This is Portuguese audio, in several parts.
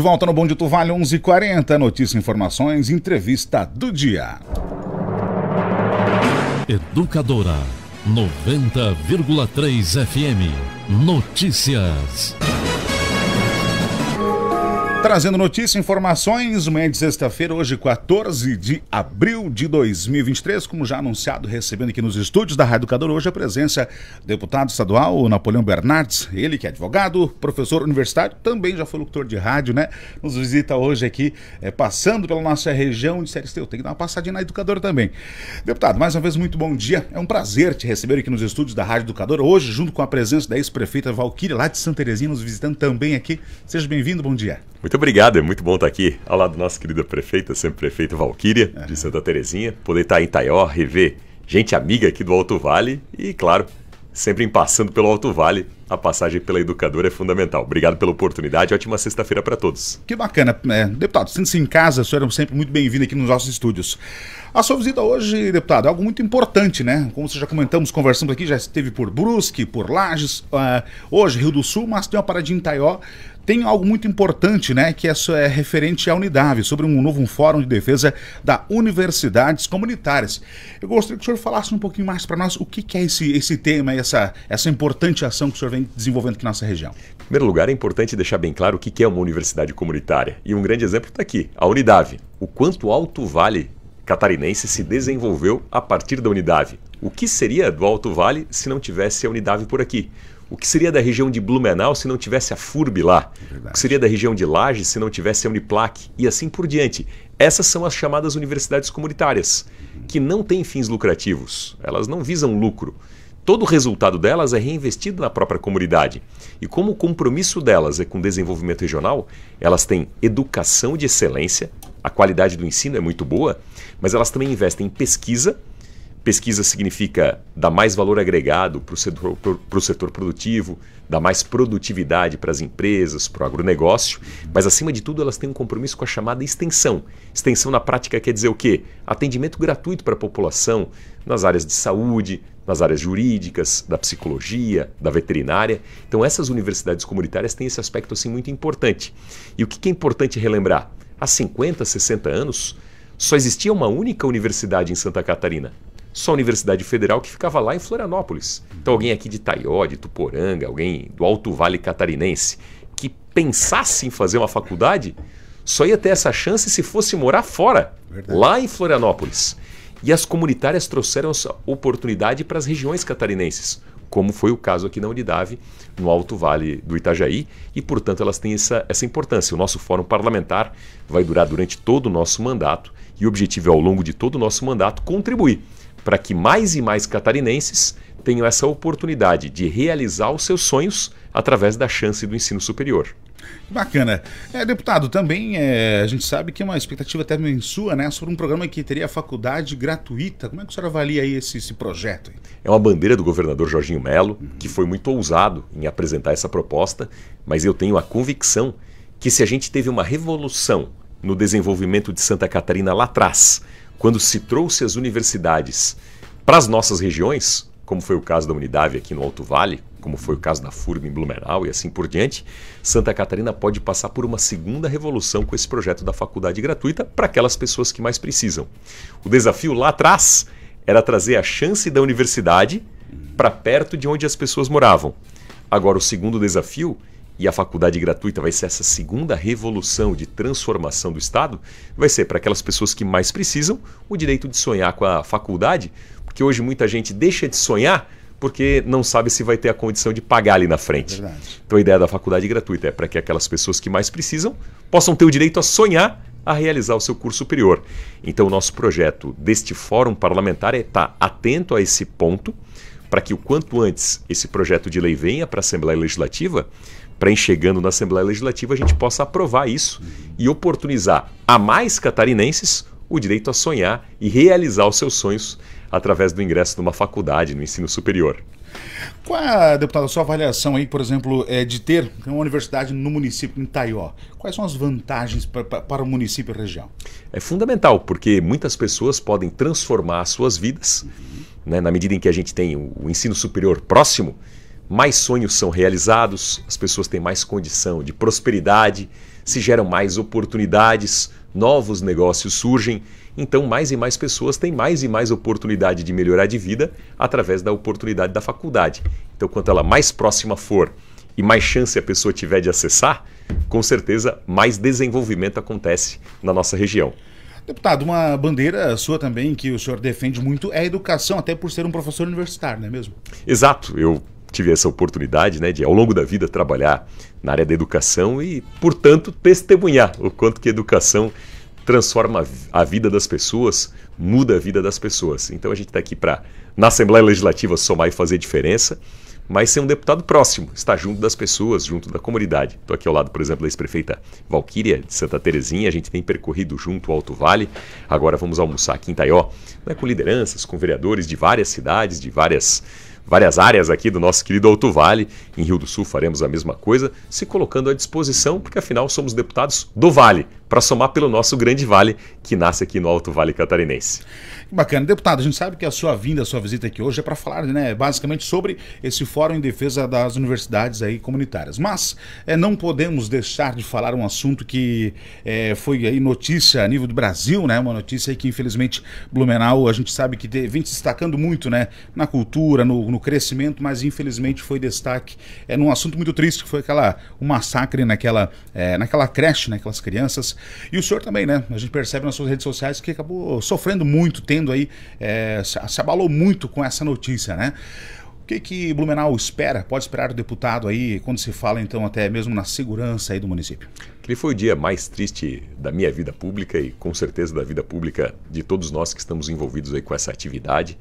de volta no Bom de Tuvalho, 11:40 h 40 Notícias, informações, entrevista do dia. Educadora, 90,3 FM. Notícias. Trazendo notícias, informações, manhã de sexta-feira, hoje 14 de abril de 2023, como já anunciado, recebendo aqui nos estúdios da Rádio Educador hoje a presença do deputado estadual Napoleão Bernardes, ele que é advogado, professor universitário, também já foi locutor de rádio, né? Nos visita hoje aqui, é, passando pela nossa região de Séries Eu tenho que dar uma passadinha na Educador também. Deputado, mais uma vez, muito bom dia. É um prazer te receber aqui nos estúdios da Rádio Educador, hoje, junto com a presença da ex-prefeita Valquíria, lá de Santa Teresinha, nos visitando também aqui. Seja bem-vindo, bom dia. Muito obrigado, é muito bom estar aqui ao lado da nossa querida prefeita, sempre prefeita Valquíria, de Santa Terezinha, poder estar em Itaió, rever gente amiga aqui do Alto Vale e, claro, sempre em passando pelo Alto Vale, a passagem pela educadora é fundamental. Obrigado pela oportunidade, ótima sexta-feira para todos. Que bacana. É, deputado, sendo-se em casa, o senhor é sempre muito bem-vindo aqui nos nossos estúdios. A sua visita hoje, deputado, é algo muito importante, né? Como você já comentamos, conversamos aqui, já esteve por Brusque, por Lages, uh, hoje Rio do Sul, mas tem uma paradinha em Itaió, tem algo muito importante, né, que é, é referente à Unidade, sobre um novo fórum de defesa da universidades comunitárias. Eu gostaria que o senhor falasse um pouquinho mais para nós o que, que, é esse, esse tema, essa, essa importante ação que o senhor vem desenvolvendo aqui na nossa região. Em primeiro lugar, é importante deixar bem claro o que, que é uma universidade comunitária. E um grande exemplo está aqui, a Unidade. O quanto Alto Vale catarinense se desenvolveu a partir da Unidade. O que seria do Alto Vale se não tivesse a Unidade por aqui? O que seria da região de Blumenau se não tivesse a FURB lá? Verdade. O que seria da região de Laje se não tivesse a Uniplac? E assim por diante. Essas são as chamadas universidades comunitárias, que não têm fins lucrativos, elas não visam lucro. Todo o resultado delas é reinvestido na própria comunidade. E como o compromisso delas é com o desenvolvimento regional, elas têm educação de excelência, a qualidade do ensino é muito boa, mas elas também investem em pesquisa Pesquisa significa dar mais valor agregado para o setor, setor produtivo, dar mais produtividade para as empresas, para o agronegócio, mas acima de tudo elas têm um compromisso com a chamada extensão. Extensão na prática quer dizer o quê? Atendimento gratuito para a população nas áreas de saúde, nas áreas jurídicas, da psicologia, da veterinária. Então essas universidades comunitárias têm esse aspecto assim muito importante. E o que é importante relembrar? Há 50, 60 anos, só existia uma única universidade em Santa Catarina, só a Universidade Federal que ficava lá em Florianópolis. Então alguém aqui de Taió, de Tuporanga, alguém do Alto Vale Catarinense que pensasse em fazer uma faculdade, só ia ter essa chance se fosse morar fora, Verdade. lá em Florianópolis. E as comunitárias trouxeram essa oportunidade para as regiões catarinenses, como foi o caso aqui na Unidade, no Alto Vale do Itajaí, e portanto elas têm essa, essa importância. O nosso fórum parlamentar vai durar durante todo o nosso mandato e o objetivo é, ao longo de todo o nosso mandato, contribuir para que mais e mais catarinenses tenham essa oportunidade de realizar os seus sonhos através da chance do ensino superior. Bacana. É, deputado, também é, a gente sabe que é uma expectativa até sua, né, sobre um programa que teria faculdade gratuita. Como é que o senhor avalia aí esse, esse projeto? É uma bandeira do governador Jorginho Melo, uhum. que foi muito ousado em apresentar essa proposta, mas eu tenho a convicção que se a gente teve uma revolução no desenvolvimento de Santa Catarina lá atrás, quando se trouxe as universidades para as nossas regiões, como foi o caso da Unidade aqui no Alto Vale, como foi o caso da FURB em Blumenau e assim por diante, Santa Catarina pode passar por uma segunda revolução com esse projeto da faculdade gratuita para aquelas pessoas que mais precisam. O desafio lá atrás era trazer a chance da universidade para perto de onde as pessoas moravam. Agora, o segundo desafio e a faculdade gratuita vai ser essa segunda revolução de transformação do Estado, vai ser para aquelas pessoas que mais precisam o direito de sonhar com a faculdade, porque hoje muita gente deixa de sonhar porque não sabe se vai ter a condição de pagar ali na frente. Verdade. Então a ideia da faculdade gratuita é para que aquelas pessoas que mais precisam possam ter o direito a sonhar a realizar o seu curso superior. Então o nosso projeto deste fórum parlamentar é estar atento a esse ponto para que o quanto antes esse projeto de lei venha para a Assembleia Legislativa para enxergando na Assembleia Legislativa a gente possa aprovar isso e oportunizar a mais catarinenses o direito a sonhar e realizar os seus sonhos através do ingresso numa faculdade, no ensino superior. Qual é, deputado, a sua avaliação aí, por exemplo, é de ter uma universidade no município, em Itaió? Quais são as vantagens pra, pra, para o município e região? É fundamental, porque muitas pessoas podem transformar as suas vidas, uhum. né, na medida em que a gente tem o, o ensino superior próximo, mais sonhos são realizados, as pessoas têm mais condição de prosperidade, se geram mais oportunidades, novos negócios surgem, então mais e mais pessoas têm mais e mais oportunidade de melhorar de vida através da oportunidade da faculdade. Então, quanto ela mais próxima for e mais chance a pessoa tiver de acessar, com certeza mais desenvolvimento acontece na nossa região. Deputado, uma bandeira sua também que o senhor defende muito é a educação, até por ser um professor universitário, não é mesmo? Exato. Eu tive essa oportunidade, né, de ao longo da vida trabalhar na área da educação e, portanto, testemunhar o quanto que a educação transforma a vida das pessoas, muda a vida das pessoas. Então a gente está aqui para, na Assembleia Legislativa, somar e fazer diferença, mas ser um deputado próximo, estar junto das pessoas, junto da comunidade. Estou aqui ao lado, por exemplo, da ex-prefeita Valquíria de Santa Terezinha, a gente tem percorrido junto o Alto Vale, agora vamos almoçar aqui em Taió, né, com lideranças, com vereadores de várias cidades, de várias várias áreas aqui do nosso querido Alto Vale. Em Rio do Sul faremos a mesma coisa, se colocando à disposição, porque afinal somos deputados do Vale para somar pelo nosso grande vale que nasce aqui no Alto Vale Catarinense. Que bacana. Deputado, a gente sabe que a sua vinda, a sua visita aqui hoje é para falar né, basicamente sobre esse Fórum em Defesa das Universidades aí Comunitárias. Mas é, não podemos deixar de falar um assunto que é, foi aí notícia a nível do Brasil, né? Uma notícia que infelizmente Blumenau, a gente sabe que vem se destacando muito, né? Na cultura, no, no crescimento, mas infelizmente foi destaque é, num assunto muito triste, que foi aquela, o um massacre naquela, é, naquela creche, naquelas né, crianças e o senhor também, né? A gente percebe nas suas redes sociais que acabou sofrendo muito, tendo aí, é, se abalou muito com essa notícia, né? O que, que Blumenau espera, pode esperar o deputado aí, quando se fala então até mesmo na segurança aí do município? Aquele foi o dia mais triste da minha vida pública e com certeza da vida pública de todos nós que estamos envolvidos aí com essa atividade.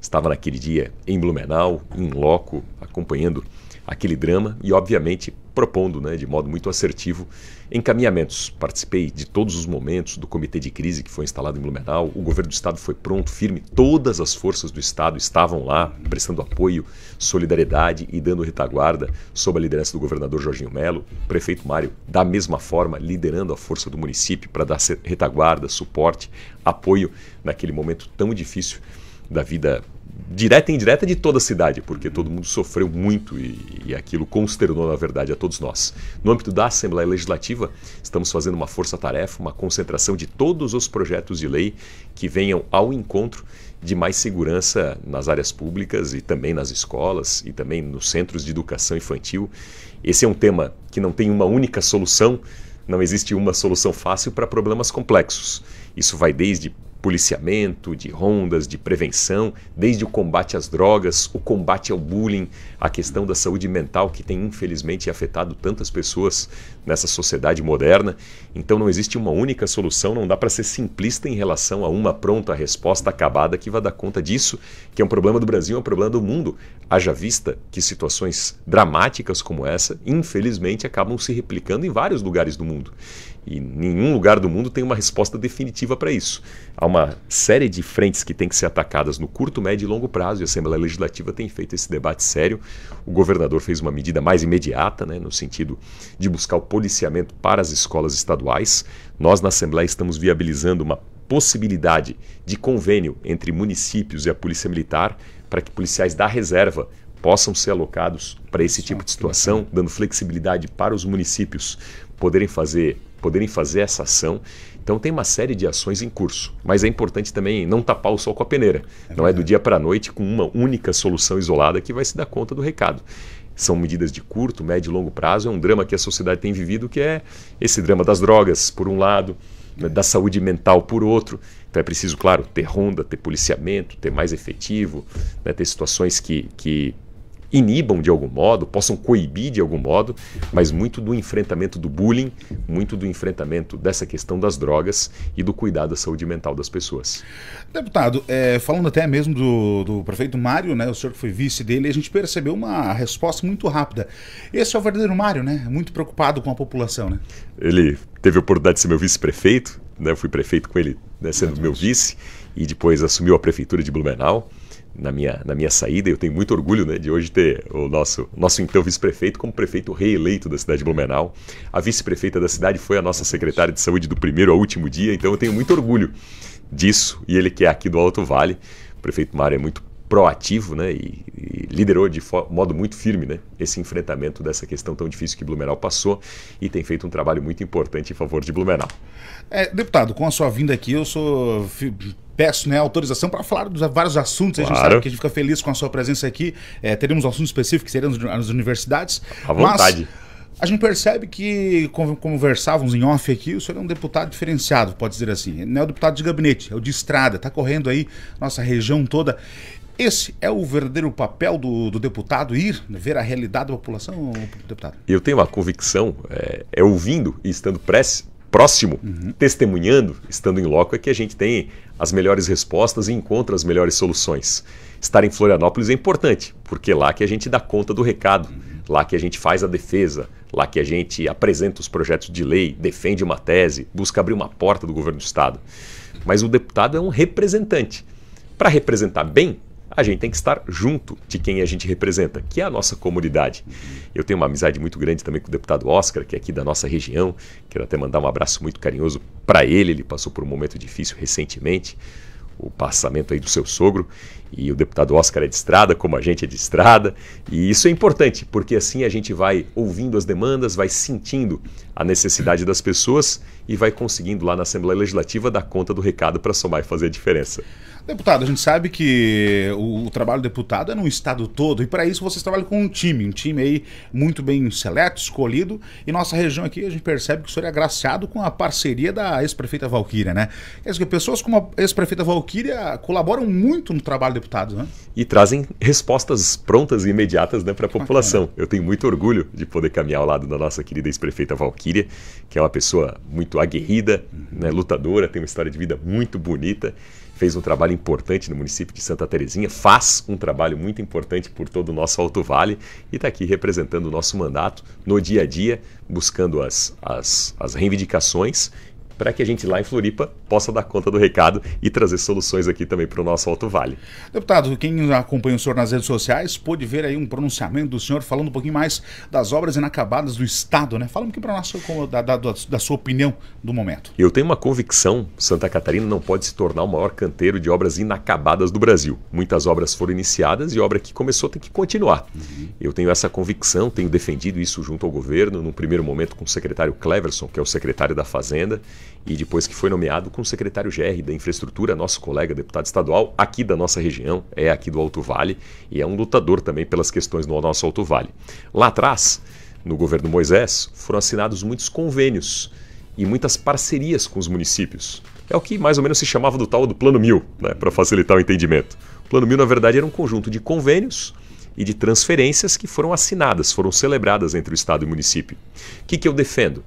Estava naquele dia em Blumenau, em loco, acompanhando aquele drama e, obviamente, propondo, né, de modo muito assertivo, encaminhamentos. Participei de todos os momentos do comitê de crise que foi instalado em Blumenau, o governo do estado foi pronto, firme, todas as forças do estado estavam lá, prestando apoio, solidariedade e dando retaguarda sob a liderança do governador Jorginho Melo, prefeito Mário, da mesma forma, liderando a força do município para dar retaguarda, suporte, apoio naquele momento tão difícil da vida direta e indireta de toda a cidade, porque todo mundo sofreu muito e, e, aquilo consternou, na verdade, a todos nós. No âmbito da Assembleia Legislativa, estamos fazendo uma força-tarefa, uma concentração de todos os projetos de lei que venham ao encontro de mais segurança nas áreas públicas e também nas escolas e também nos centros de educação infantil. Esse é um tema que não tem uma única solução, não existe uma solução fácil para problemas complexos. Isso vai desde policiamento, de rondas, de prevenção, desde o combate às drogas, o combate ao bullying, a questão da saúde mental que tem infelizmente afetado tantas pessoas nessa sociedade moderna. Então não existe uma única solução, não dá para ser simplista em relação a uma pronta resposta acabada que vá dar conta disso, que é um problema do Brasil, é um problema do mundo. Haja vista que situações dramáticas como essa, infelizmente, acabam se replicando em vários lugares do mundo. E nenhum lugar do mundo tem uma resposta definitiva para isso. Há uma série de frentes que têm que ser atacadas no curto, médio e longo prazo, e a Assembleia Legislativa tem feito esse debate sério. O governador fez uma medida mais imediata, né, no sentido de buscar o policiamento para as escolas estaduais. Nós, na Assembleia, estamos viabilizando uma possibilidade de convênio entre municípios e a Polícia Militar para que policiais da reserva possam ser alocados para esse tipo de situação, dando flexibilidade para os municípios poderem fazer poderem fazer essa ação. Então tem uma série de ações em curso, mas é importante também não tapar o sol com a peneira. É não é do dia para a noite com uma única solução isolada que vai se dar conta do recado. São medidas de curto, médio e longo prazo. É um drama que a sociedade tem vivido, que é esse drama das drogas, por um lado, é. da saúde mental, por outro. Então é preciso, claro, ter ronda, ter policiamento, ter mais efetivo, né, ter situações que, que inibam de algum modo, possam coibir de algum modo, mas muito do enfrentamento do bullying, muito do enfrentamento dessa questão das drogas e do cuidado à saúde mental das pessoas. Deputado, é, falando até mesmo do, do prefeito Mário, né, o senhor que foi vice dele, a gente percebeu uma resposta muito rápida. Esse é o verdadeiro Mário, né? Muito preocupado com a população, né? Ele teve a oportunidade de ser meu vice-prefeito, né? Eu fui prefeito com ele né, sendo meu vice e depois assumiu a prefeitura de Blumenau na minha, na minha saída. Eu tenho muito orgulho né, de hoje ter o nosso, nosso então vice-prefeito como prefeito reeleito da cidade de Blumenau. A vice-prefeita da cidade foi a nossa secretária de saúde do primeiro ao último dia, então eu tenho muito orgulho disso. E ele que é aqui do Alto Vale. O prefeito Mário é muito proativo né, e, e liderou de modo muito firme né, esse enfrentamento dessa questão tão difícil que Blumenau passou e tem feito um trabalho muito importante em favor de Blumenau. É, deputado, com a sua vinda aqui, eu sou peço né, autorização para falar dos vários assuntos. Claro. A gente sabe que a gente fica feliz com a sua presença aqui. É, teremos um assunto específico que seriam nas universidades. À vontade. a gente percebe que, como conversávamos em off aqui, o senhor é um deputado diferenciado, pode dizer assim. Não é o deputado de gabinete, é o de estrada, está correndo aí nossa região toda. Esse é o verdadeiro papel do, do deputado ir ver a realidade da população, deputado? Eu tenho uma convicção, é, é ouvindo e estando prece, próximo, uhum. testemunhando, estando em loco, é que a gente tem as melhores respostas e encontra as melhores soluções. Estar em Florianópolis é importante, porque é lá que a gente dá conta do recado, uhum. lá que a gente faz a defesa, lá que a gente apresenta os projetos de lei, defende uma tese, busca abrir uma porta do governo do Estado. Mas o deputado é um representante. Para representar bem, a gente tem que estar junto de quem a gente representa, que é a nossa comunidade. Eu tenho uma amizade muito grande também com o deputado Oscar, que é aqui da nossa região. Quero até mandar um abraço muito carinhoso para ele. Ele passou por um momento difícil recentemente, o passamento aí do seu sogro e o deputado Oscar é de estrada, como a gente é de estrada, e isso é importante, porque assim a gente vai ouvindo as demandas, vai sentindo a necessidade das pessoas e vai conseguindo lá na Assembleia Legislativa dar conta do recado para somar e fazer a diferença. Deputado, a gente sabe que o, o trabalho do deputado é no estado todo e para isso vocês trabalham com um time, um time aí muito bem seleto, escolhido. E nossa região aqui a gente percebe que o senhor é agraciado com a parceria da ex-prefeita Valquíria, né? Quer dizer, pessoas como a ex-prefeita Valquíria colaboram muito no trabalho deputados, né? E trazem respostas prontas e imediatas né, para a população. Eu tenho muito orgulho de poder caminhar ao lado da nossa querida ex-prefeita Valquíria, que é uma pessoa muito aguerrida, uhum. né, lutadora, tem uma história de vida muito bonita fez um trabalho importante no município de Santa Terezinha, faz um trabalho muito importante por todo o nosso Alto Vale e está aqui representando o nosso mandato no dia a dia, buscando as, as, as reivindicações para que a gente lá em Floripa possa dar conta do recado e trazer soluções aqui também para o nosso Alto Vale. Deputado, quem acompanha o senhor nas redes sociais pôde ver aí um pronunciamento do senhor falando um pouquinho mais das obras inacabadas do Estado, né? Fala um pouquinho para nós da, da, da sua opinião do momento. Eu tenho uma convicção, Santa Catarina não pode se tornar o maior canteiro de obras inacabadas do Brasil. Muitas obras foram iniciadas e obra que começou tem que continuar. Uhum. Eu tenho essa convicção, tenho defendido isso junto ao governo, num primeiro momento com o secretário Cleverson, que é o secretário da Fazenda, e depois que foi nomeado com o secretário GR da Infraestrutura, nosso colega deputado estadual, aqui da nossa região, é aqui do Alto Vale, e é um lutador também pelas questões do nosso Alto Vale. Lá atrás, no governo Moisés, foram assinados muitos convênios e muitas parcerias com os municípios. É o que mais ou menos se chamava do tal do Plano Mil, né, para facilitar o entendimento. O Plano Mil, na verdade, era um conjunto de convênios e de transferências que foram assinadas, foram celebradas entre o Estado e o município. O que, que eu defendo?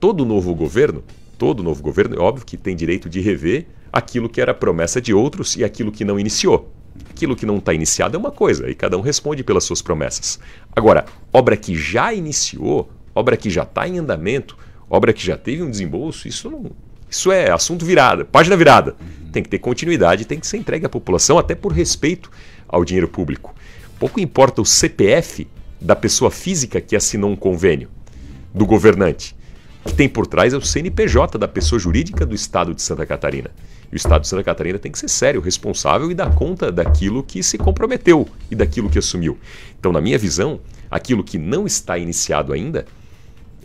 Todo novo governo todo novo governo, é óbvio que tem direito de rever aquilo que era promessa de outros e aquilo que não iniciou. Aquilo que não está iniciado é uma coisa, e cada um responde pelas suas promessas. Agora, obra que já iniciou, obra que já está em andamento, obra que já teve um desembolso, isso não, Isso é assunto virado, página virada. Uhum. Tem que ter continuidade, tem que ser entregue à população, até por respeito ao dinheiro público. Pouco importa o CPF da pessoa física que assinou um convênio, do governante. Que tem por trás é o CNPJ da pessoa jurídica do Estado de Santa Catarina. E o Estado de Santa Catarina tem que ser sério, responsável e dar conta daquilo que se comprometeu e daquilo que assumiu. Então, na minha visão, aquilo que não está iniciado ainda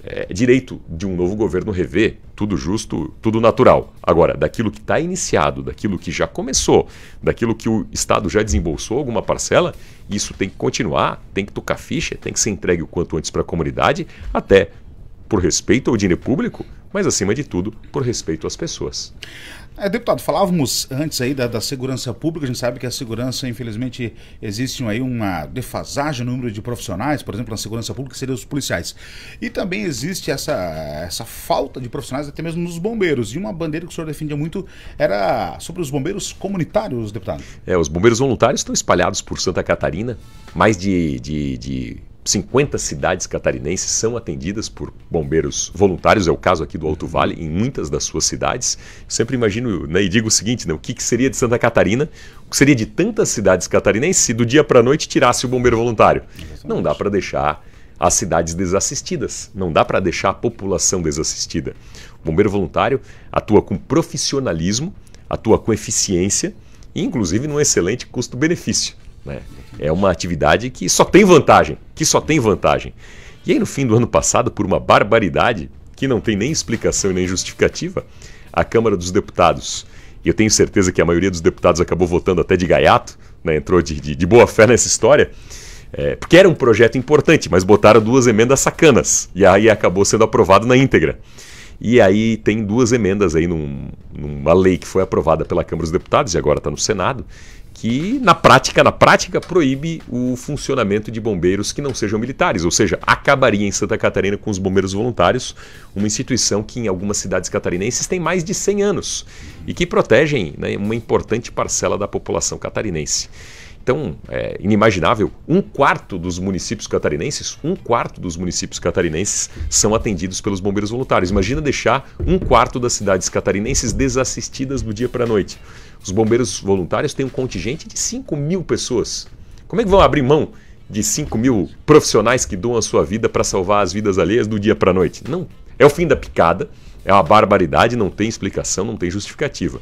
é, é direito de um novo governo rever, tudo justo, tudo natural. Agora, daquilo que está iniciado, daquilo que já começou, daquilo que o Estado já desembolsou alguma parcela, isso tem que continuar, tem que tocar ficha, tem que ser entregue o quanto antes para a comunidade, até por respeito ao dinheiro público, mas acima de tudo por respeito às pessoas. É, deputado, falávamos antes aí da, da, segurança pública, a gente sabe que a segurança, infelizmente, existe aí uma defasagem no número de profissionais, por exemplo, na segurança pública seriam os policiais. E também existe essa, essa falta de profissionais até mesmo nos bombeiros. E uma bandeira que o senhor defendia muito era sobre os bombeiros comunitários, deputado. É, os bombeiros voluntários estão espalhados por Santa Catarina, mais de, de, de 50 cidades catarinenses são atendidas por bombeiros voluntários, é o caso aqui do Alto Vale, em muitas das suas cidades. Eu sempre imagino né, e digo o seguinte: né, o que, que seria de Santa Catarina, o que seria de tantas cidades catarinenses se do dia para a noite tirasse o bombeiro voluntário? Exatamente. Não dá para deixar as cidades desassistidas, não dá para deixar a população desassistida. O bombeiro voluntário atua com profissionalismo, atua com eficiência e, inclusive, num excelente custo-benefício. Né? É uma atividade que só tem vantagem, que só tem vantagem. E aí, no fim do ano passado, por uma barbaridade que não tem nem explicação e nem justificativa, a Câmara dos Deputados, e eu tenho certeza que a maioria dos deputados acabou votando até de gaiato, né? entrou de, de, de boa fé nessa história, é, porque era um projeto importante, mas botaram duas emendas sacanas. E aí acabou sendo aprovado na íntegra. E aí tem duas emendas aí num, numa lei que foi aprovada pela Câmara dos Deputados e agora está no Senado, que na prática, na prática, proíbe o funcionamento de bombeiros que não sejam militares, ou seja, acabaria em Santa Catarina com os bombeiros voluntários, uma instituição que em algumas cidades catarinenses tem mais de 100 anos e que protegem né, uma importante parcela da população catarinense tão é, inimaginável, um quarto dos municípios catarinenses, um quarto dos municípios catarinenses são atendidos pelos bombeiros voluntários. Imagina deixar um quarto das cidades catarinenses desassistidas do dia para a noite. Os bombeiros voluntários têm um contingente de 5 mil pessoas. Como é que vão abrir mão de 5 mil profissionais que doam a sua vida para salvar as vidas alheias do dia para a noite? Não. É o fim da picada, é uma barbaridade, não tem explicação, não tem justificativa.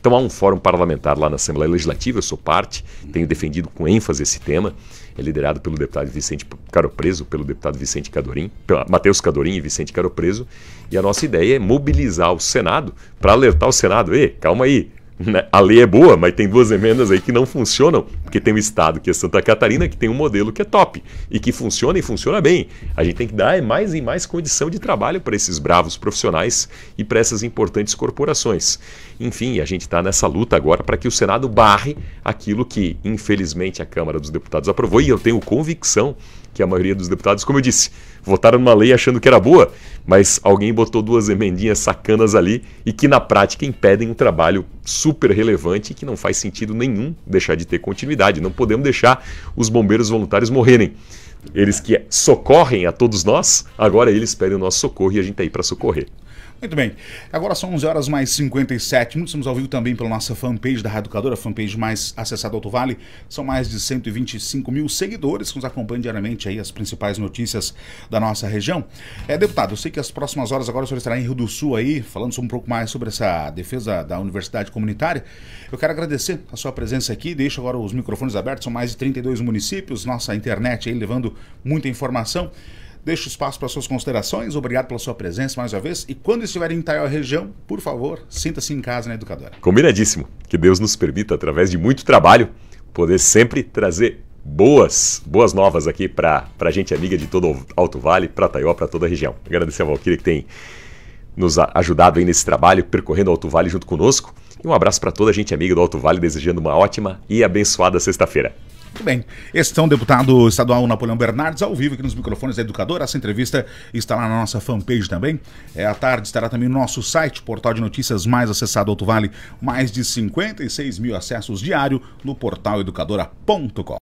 Então há um fórum parlamentar lá na Assembleia Legislativa, eu sou parte, tenho defendido com ênfase esse tema, é liderado pelo deputado Vicente Caropreso, pelo deputado Vicente Cadorim, Matheus Cadorim e Vicente Caropreso, e a nossa ideia é mobilizar o Senado para alertar o Senado, ei, calma aí, né? a lei é boa, mas tem duas emendas aí que não funcionam, porque tem um estado que é Santa Catarina que tem um modelo que é top e que funciona e funciona bem. A gente tem que dar mais e mais condição de trabalho para esses bravos profissionais e para essas importantes corporações. Enfim, a gente está nessa luta agora para que o Senado barre aquilo que, infelizmente, a Câmara dos Deputados aprovou e eu tenho convicção que a maioria dos deputados, como eu disse, votaram numa lei achando que era boa, mas alguém botou duas emendinhas sacanas ali e que na prática impedem o trabalho super relevante e que não faz sentido nenhum deixar de ter continuidade. Não podemos deixar os bombeiros voluntários morrerem. Eles que socorrem a todos nós, agora eles pedem o nosso socorro e a gente está aí para socorrer. Muito bem. Agora são 11 horas mais 57 minutos. Estamos ao vivo também pela nossa fanpage da Rádio Educadora, fanpage mais acessada do Alto Vale. São mais de 125 mil seguidores que nos acompanham diariamente aí as principais notícias da nossa região. É, deputado, eu sei que as próximas horas agora o senhor estará em Rio do Sul aí, falando um pouco mais sobre essa defesa da Universidade Comunitária. Eu quero agradecer a sua presença aqui. Deixo agora os microfones abertos. São mais de 32 municípios, nossa internet aí levando muita informação. Deixo espaço para suas considerações. Obrigado pela sua presença mais uma vez. E quando estiver em Itaió região, por favor, sinta-se em casa na Educadora. Combinadíssimo. Que Deus nos permita, através de muito trabalho, poder sempre trazer boas, boas novas aqui para a gente amiga de todo o Alto Vale, para Taió, para toda a região. Agradecer a Valquíria que tem nos ajudado aí nesse trabalho, percorrendo o Alto Vale junto conosco. E um abraço para toda a gente amiga do Alto Vale, desejando uma ótima e abençoada sexta-feira. Muito bem. Este é o deputado estadual Napoleão Bernardes, ao vivo aqui nos microfones da Educadora. Essa entrevista está lá na nossa fanpage também. É, à tarde estará também no nosso site, portal de notícias mais acessado Alto Vale. Mais de 56 mil acessos diário no portal educadora.com.